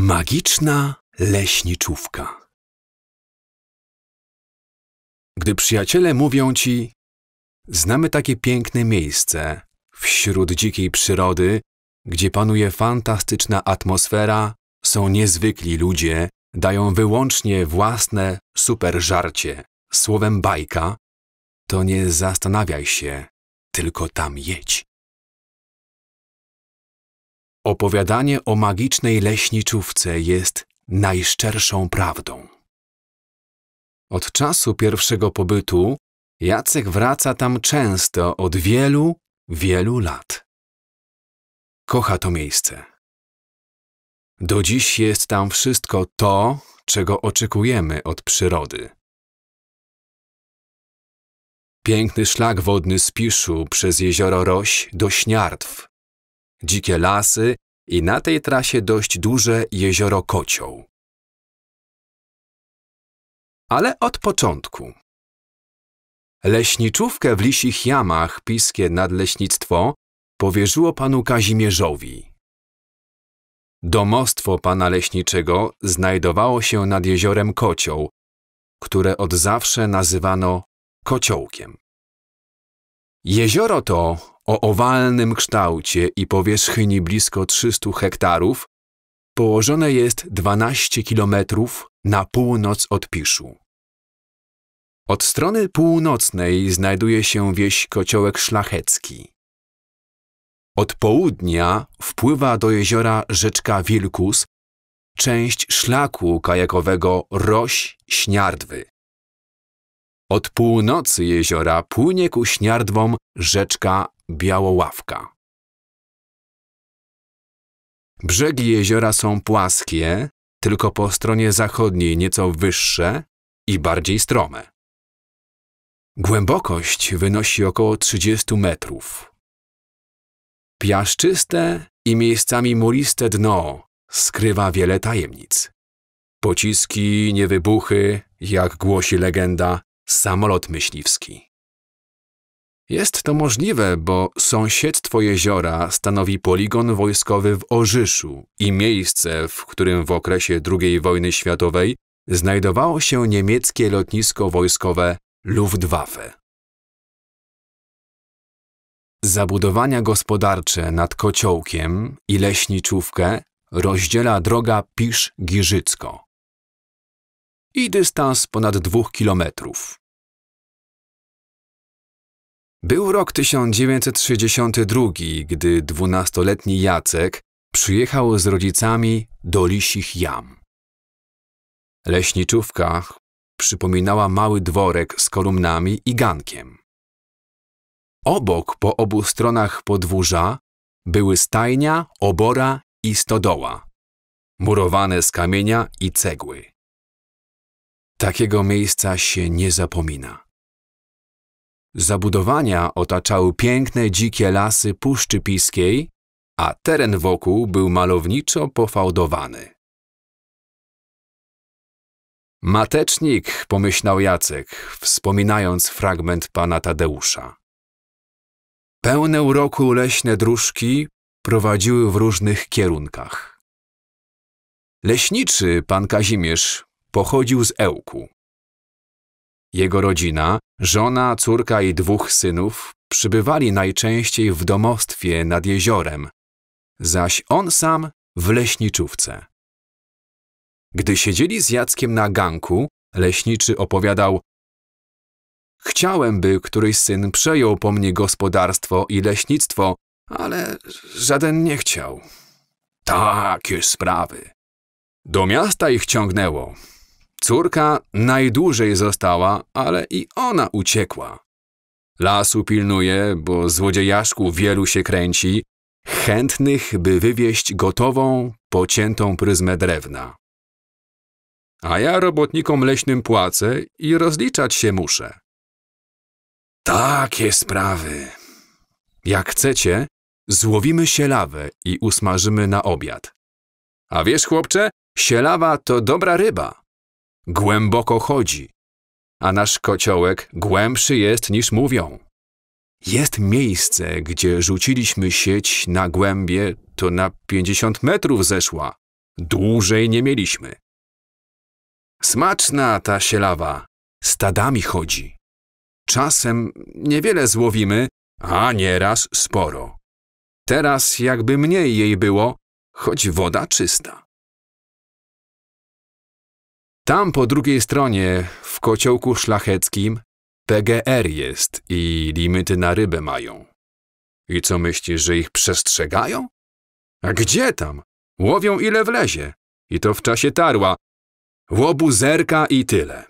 Magiczna leśniczówka. Gdy przyjaciele mówią ci, znamy takie piękne miejsce wśród dzikiej przyrody, gdzie panuje fantastyczna atmosfera, są niezwykli ludzie, dają wyłącznie własne super żarcie, słowem bajka, to nie zastanawiaj się, tylko tam jedź. Opowiadanie o magicznej leśniczówce jest najszczerszą prawdą. Od czasu pierwszego pobytu Jacek wraca tam często od wielu, wielu lat. Kocha to miejsce. Do dziś jest tam wszystko to, czego oczekujemy od przyrody. Piękny szlak wodny z przez jezioro Roś do Śniartw, dzikie lasy i na tej trasie dość duże jezioro Kocioł. Ale od początku. Leśniczówkę w Lisich Jamach Piskie Nadleśnictwo powierzyło panu Kazimierzowi. Domostwo pana leśniczego znajdowało się nad jeziorem Kocioł, które od zawsze nazywano Kociołkiem. Jezioro to o owalnym kształcie i powierzchni blisko 300 hektarów, położone jest 12 kilometrów na północ od Piszu. Od strony północnej znajduje się wieś Kociołek Szlachecki. Od południa wpływa do jeziora rzeczka Wilkus, część szlaku kajakowego Roś-Śniardwy. Od północy jeziora płynie ku Śniardwom rzeczka Białoławka. Brzegi jeziora są płaskie, tylko po stronie zachodniej nieco wyższe i bardziej strome. Głębokość wynosi około 30 metrów. Piaszczyste i miejscami muriste dno skrywa wiele tajemnic. Pociski, niewybuchy, jak głosi legenda, samolot myśliwski. Jest to możliwe, bo sąsiedztwo jeziora stanowi poligon wojskowy w Orzyszu i miejsce, w którym w okresie II wojny światowej znajdowało się niemieckie lotnisko wojskowe Luftwaffe. Zabudowania gospodarcze nad Kociołkiem i Leśniczówkę rozdziela droga Pisz-Giżycko i dystans ponad dwóch kilometrów. Był rok 1962, gdy dwunastoletni Jacek przyjechał z rodzicami do Lisich Jam. Leśniczówka przypominała mały dworek z kolumnami i gankiem. Obok po obu stronach podwórza były stajnia, obora i stodoła, murowane z kamienia i cegły. Takiego miejsca się nie zapomina. Zabudowania otaczały piękne dzikie lasy Puszczy Piskiej, a teren wokół był malowniczo pofałdowany. Matecznik, pomyślał Jacek, wspominając fragment pana Tadeusza. Pełne uroku leśne dróżki prowadziły w różnych kierunkach. Leśniczy pan Kazimierz pochodził z Ełku. Jego rodzina, żona, córka i dwóch synów przybywali najczęściej w domostwie nad jeziorem, zaś on sam w leśniczówce. Gdy siedzieli z Jackiem na ganku, leśniczy opowiadał Chciałem, by któryś syn przejął po mnie gospodarstwo i leśnictwo, ale żaden nie chciał. Takie sprawy. Do miasta ich ciągnęło, Córka najdłużej została, ale i ona uciekła. Lasu pilnuje, bo złodziejaszku wielu się kręci, chętnych, by wywieźć gotową, pociętą pryzmę drewna. A ja robotnikom leśnym płacę i rozliczać się muszę. Takie sprawy. Jak chcecie, złowimy sielawę i usmażymy na obiad. A wiesz, chłopcze, sielawa to dobra ryba głęboko chodzi, a nasz kociołek głębszy jest niż mówią. Jest miejsce, gdzie rzuciliśmy sieć na głębie, to na pięćdziesiąt metrów zeszła. Dłużej nie mieliśmy. Smaczna ta sielawa, stadami chodzi. Czasem niewiele złowimy, a nieraz sporo. Teraz jakby mniej jej było, choć woda czysta. Tam po drugiej stronie, w kociołku szlacheckim, PGR jest i limity na rybę mają. I co myślisz, że ich przestrzegają? A gdzie tam? Łowią ile wlezie. I to w czasie tarła. Łobu zerka i tyle.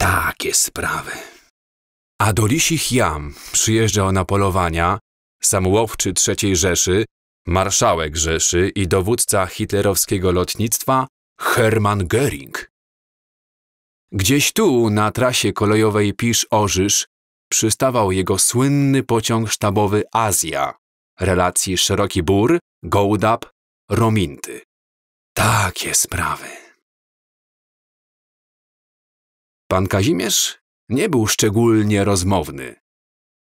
Takie sprawy. A do Lisich Jam przyjeżdżał na polowania łowczy, III Rzeszy, marszałek Rzeszy i dowódca hitlerowskiego lotnictwa Hermann Göring. Gdzieś tu, na trasie kolejowej Pisz-Orzysz, przystawał jego słynny pociąg sztabowy Azja, relacji Szeroki Bór, Gołdap, Rominty. Takie sprawy. Pan Kazimierz nie był szczególnie rozmowny.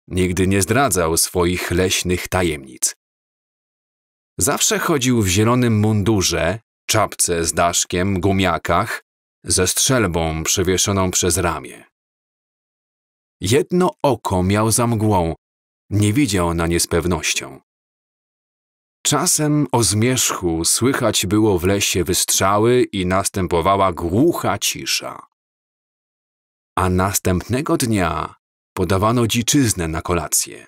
Nigdy nie zdradzał swoich leśnych tajemnic. Zawsze chodził w zielonym mundurze, czapce z daszkiem, gumiakach, ze strzelbą przewieszoną przez ramię. Jedno oko miał za mgłą, nie widział na nie z pewnością. Czasem o zmierzchu słychać było w lesie wystrzały i następowała głucha cisza. A następnego dnia podawano dziczyznę na kolację.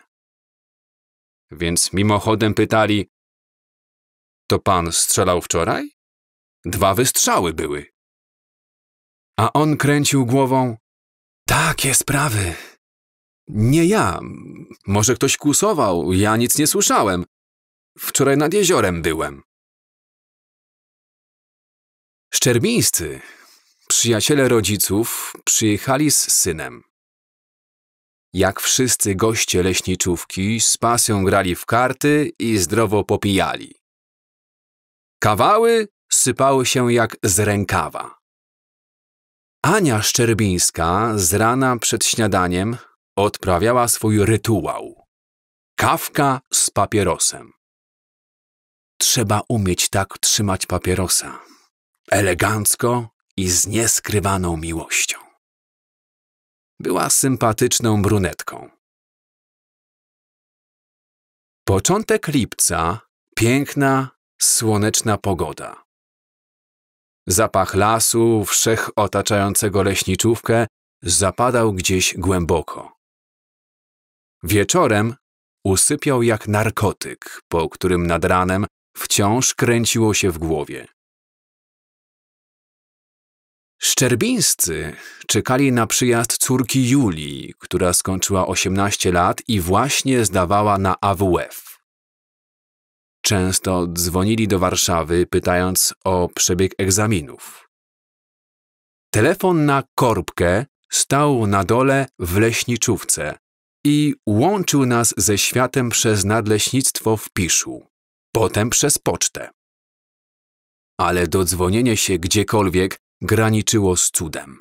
Więc mimochodem pytali: To pan strzelał wczoraj? Dwa wystrzały były. A on kręcił głową. Takie sprawy. Nie ja. Może ktoś kusował, ja nic nie słyszałem. Wczoraj nad jeziorem byłem. Szczerbińscy, przyjaciele rodziców, przyjechali z synem. Jak wszyscy goście leśniczówki, z pasją grali w karty i zdrowo popijali. Kawały sypały się jak z rękawa. Ania Szczerbińska z rana przed śniadaniem odprawiała swój rytuał. Kawka z papierosem. Trzeba umieć tak trzymać papierosa. Elegancko i z nieskrywaną miłością. Była sympatyczną brunetką. Początek lipca, piękna, słoneczna pogoda. Zapach lasu, wszech otaczającego leśniczówkę, zapadał gdzieś głęboko. Wieczorem usypiał jak narkotyk, po którym nad ranem wciąż kręciło się w głowie. Szczerbińscy czekali na przyjazd córki Julii, która skończyła 18 lat i właśnie zdawała na AWF. Często dzwonili do Warszawy, pytając o przebieg egzaminów. Telefon na korbkę stał na dole w leśniczówce i łączył nas ze światem przez nadleśnictwo w Piszu, potem przez pocztę. Ale dodzwonienie się gdziekolwiek graniczyło z cudem.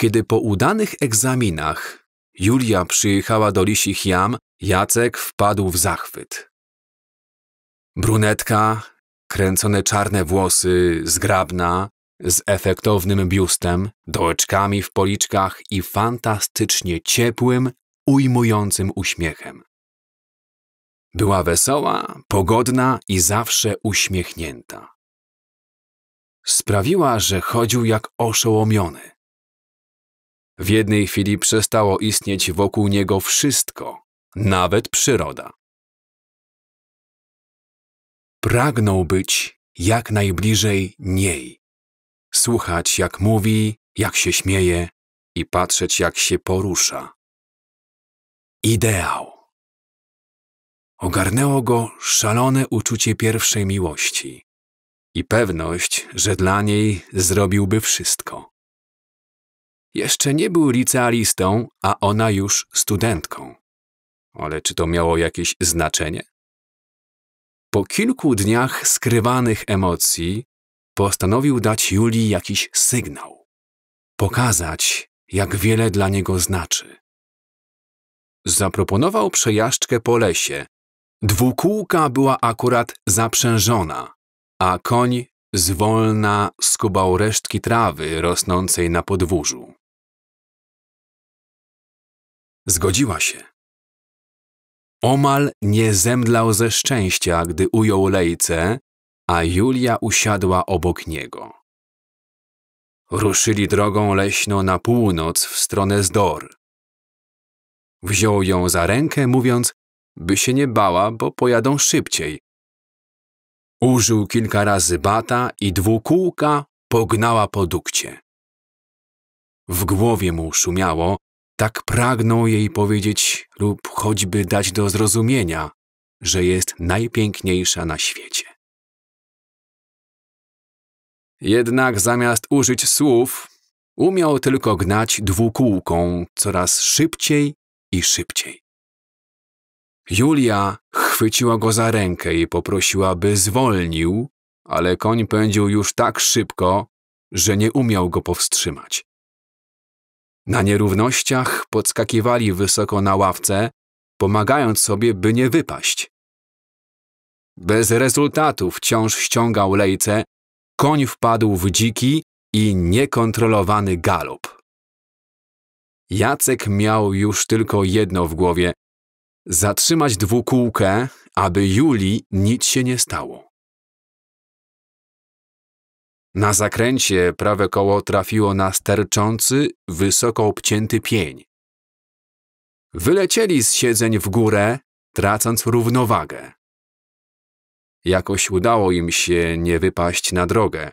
Kiedy po udanych egzaminach Julia przyjechała do Lisich Jam, Jacek wpadł w zachwyt. Brunetka, kręcone czarne włosy, zgrabna, z efektownym biustem, dołeczkami w policzkach i fantastycznie ciepłym, ujmującym uśmiechem. Była wesoła, pogodna i zawsze uśmiechnięta. Sprawiła, że chodził jak oszołomiony. W jednej chwili przestało istnieć wokół niego wszystko, nawet przyroda. Pragnął być jak najbliżej niej, słuchać jak mówi, jak się śmieje i patrzeć jak się porusza. Ideał. Ogarnęło go szalone uczucie pierwszej miłości i pewność, że dla niej zrobiłby wszystko. Jeszcze nie był licealistą, a ona już studentką. Ale czy to miało jakieś znaczenie? Po kilku dniach skrywanych emocji postanowił dać Julii jakiś sygnał. Pokazać, jak wiele dla niego znaczy. Zaproponował przejażdżkę po lesie. Dwukółka była akurat zaprzężona, a koń zwolna skubał resztki trawy rosnącej na podwórzu. Zgodziła się. Omal nie zemdlał ze szczęścia, gdy ujął lejce, a Julia usiadła obok niego. Ruszyli drogą leśną na północ w stronę Zdor. Wziął ją za rękę, mówiąc, by się nie bała, bo pojadą szybciej. Użył kilka razy bata i dwukółka pognała po dukcie. W głowie mu szumiało, tak pragnął jej powiedzieć lub choćby dać do zrozumienia, że jest najpiękniejsza na świecie. Jednak zamiast użyć słów, umiał tylko gnać dwukółką coraz szybciej i szybciej. Julia chwyciła go za rękę i poprosiła, by zwolnił, ale koń pędził już tak szybko, że nie umiał go powstrzymać. Na nierównościach podskakiwali wysoko na ławce, pomagając sobie, by nie wypaść. Bez rezultatu wciąż ściągał lejce, koń wpadł w dziki i niekontrolowany galop. Jacek miał już tylko jedno w głowie – zatrzymać dwukółkę, aby Julii nic się nie stało. Na zakręcie prawe koło trafiło na sterczący, wysoko obcięty pień. Wylecieli z siedzeń w górę, tracąc równowagę. Jakoś udało im się nie wypaść na drogę.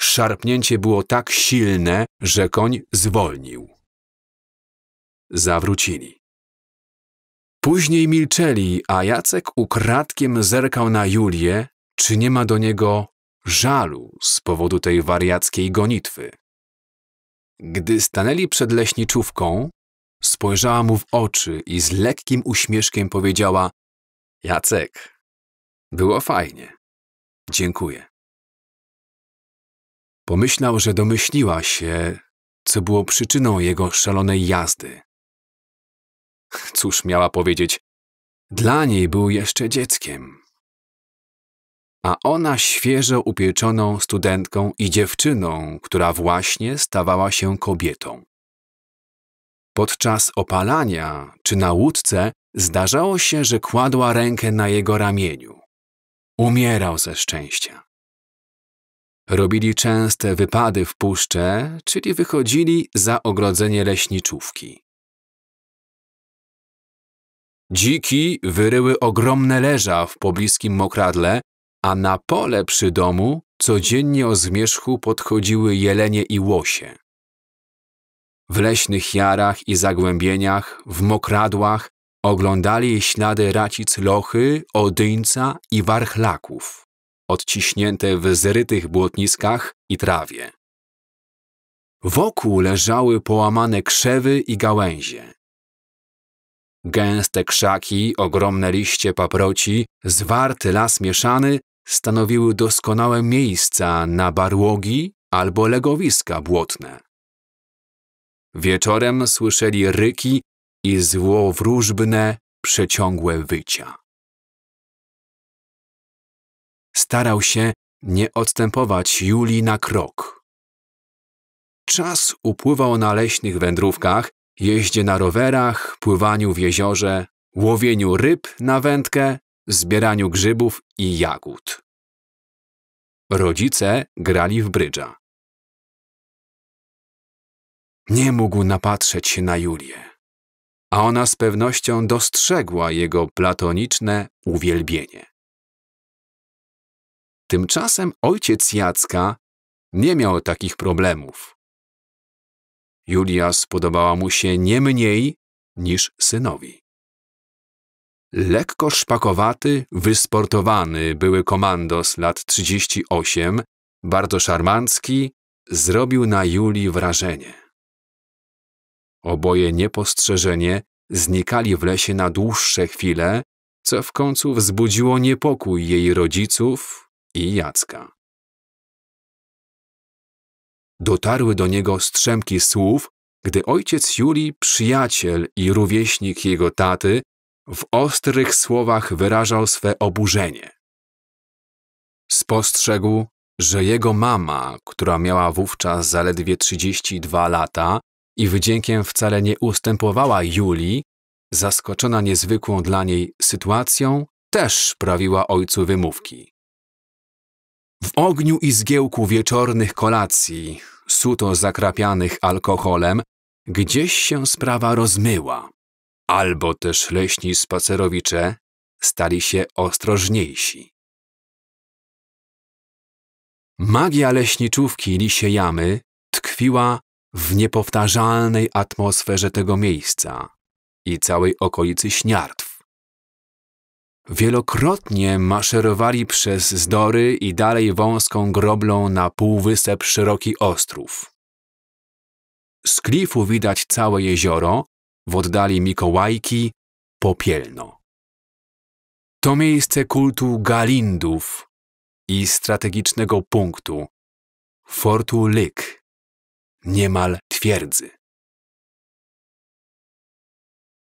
Szarpnięcie było tak silne, że koń zwolnił. Zawrócili. Później milczeli, a Jacek ukradkiem zerkał na Julię, czy nie ma do niego żalu z powodu tej wariackiej gonitwy. Gdy stanęli przed leśniczówką, spojrzała mu w oczy i z lekkim uśmieszkiem powiedziała: Jacek, było fajnie. Dziękuję. Pomyślał, że domyśliła się, co było przyczyną jego szalonej jazdy. Cóż miała powiedzieć? Dla niej był jeszcze dzieckiem a ona świeżo upieczoną studentką i dziewczyną, która właśnie stawała się kobietą. Podczas opalania czy na łódce zdarzało się, że kładła rękę na jego ramieniu. Umierał ze szczęścia. Robili częste wypady w puszcze, czyli wychodzili za ogrodzenie leśniczówki. Dziki wyryły ogromne leża w pobliskim mokradle, a na pole przy domu codziennie o zmierzchu podchodziły jelenie i łosie. W leśnych jarach i zagłębieniach, w mokradłach oglądali ślady racic lochy, odyńca i warchlaków, odciśnięte w zrytych błotniskach i trawie. Wokół leżały połamane krzewy i gałęzie. Gęste krzaki, ogromne liście paproci, zwarty las mieszany stanowiły doskonałe miejsca na barłogi albo legowiska błotne. Wieczorem słyszeli ryki i zło wróżbne, przeciągłe wycia. Starał się nie odstępować Julii na krok. Czas upływał na leśnych wędrówkach, jeździe na rowerach, pływaniu w jeziorze, łowieniu ryb na wędkę, zbieraniu grzybów i jagód. Rodzice grali w brydża. Nie mógł napatrzeć się na Julię, a ona z pewnością dostrzegła jego platoniczne uwielbienie. Tymczasem ojciec Jacka nie miał takich problemów. Julia spodobała mu się nie mniej niż synowi. Lekko szpakowaty, wysportowany były komandos lat 38, bardzo szarmancki, zrobił na Julii wrażenie. Oboje niepostrzeżenie znikali w lesie na dłuższe chwile, co w końcu wzbudziło niepokój jej rodziców i Jacka. Dotarły do niego strzemki słów, gdy ojciec Julii, przyjaciel i rówieśnik jego taty, w ostrych słowach wyrażał swe oburzenie. Spostrzegł, że jego mama, która miała wówczas zaledwie 32 lata i wdziękiem wcale nie ustępowała Julii, zaskoczona niezwykłą dla niej sytuacją, też prawiła ojcu wymówki. W ogniu i zgiełku wieczornych kolacji, suto zakrapianych alkoholem, gdzieś się sprawa rozmyła albo też leśni spacerowicze stali się ostrożniejsi. Magia leśniczówki Lisiejamy Jamy tkwiła w niepowtarzalnej atmosferze tego miejsca i całej okolicy Śniartw. Wielokrotnie maszerowali przez zdory i dalej wąską groblą na półwysep szeroki ostrów. Z klifu widać całe jezioro w oddali Mikołajki, Popielno. To miejsce kultu Galindów i strategicznego punktu Fortu Lyk, niemal twierdzy.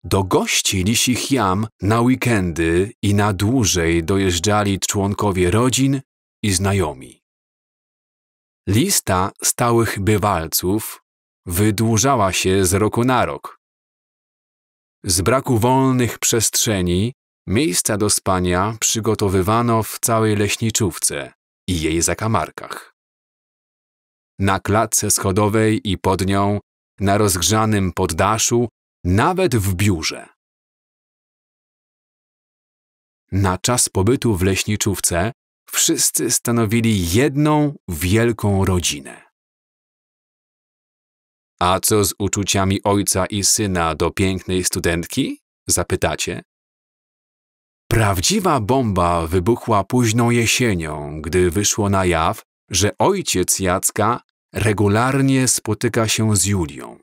Do gości lisich jam na weekendy i na dłużej dojeżdżali członkowie rodzin i znajomi. Lista stałych bywalców wydłużała się z roku na rok. Z braku wolnych przestrzeni, miejsca do spania przygotowywano w całej leśniczówce i jej zakamarkach. Na klatce schodowej i pod nią, na rozgrzanym poddaszu, nawet w biurze. Na czas pobytu w leśniczówce wszyscy stanowili jedną wielką rodzinę. A co z uczuciami ojca i syna do pięknej studentki? Zapytacie. Prawdziwa bomba wybuchła późną jesienią, gdy wyszło na jaw, że ojciec Jacka regularnie spotyka się z Julią.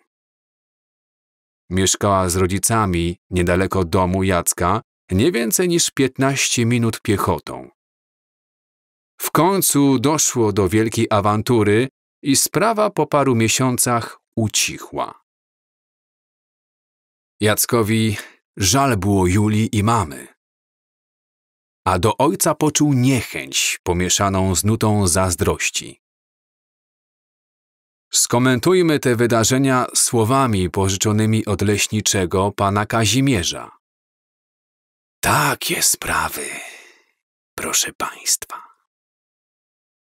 Mieszkała z rodzicami niedaleko domu Jacka, nie więcej niż 15 minut piechotą. W końcu doszło do wielkiej awantury i sprawa po paru miesiącach ucichła. Jackowi żal było Julii i mamy. A do ojca poczuł niechęć pomieszaną z nutą zazdrości. Skomentujmy te wydarzenia słowami pożyczonymi od leśniczego pana Kazimierza. Takie sprawy, proszę państwa.